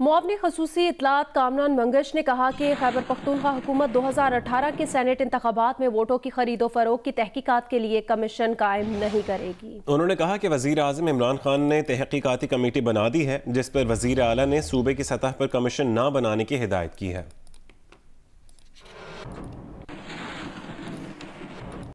मुआवने खसूसी इतलात कामरान मंगश ने कहा कि खैबर पख्तूनखा हुकूमत दो हज़ार अठारह के सैनेट इंतबात में वोटों की खरीदो फरोग की तहकीकत के लिए कमीशन कायम नहीं करेगी उन्होंने कहा कि वजीर अजम इमरान खान ने तहकीकती कमेटी बना दी है जिस पर वजीर अला ने सूबे की सतह पर कमीशन न बनाने की हिदायत की है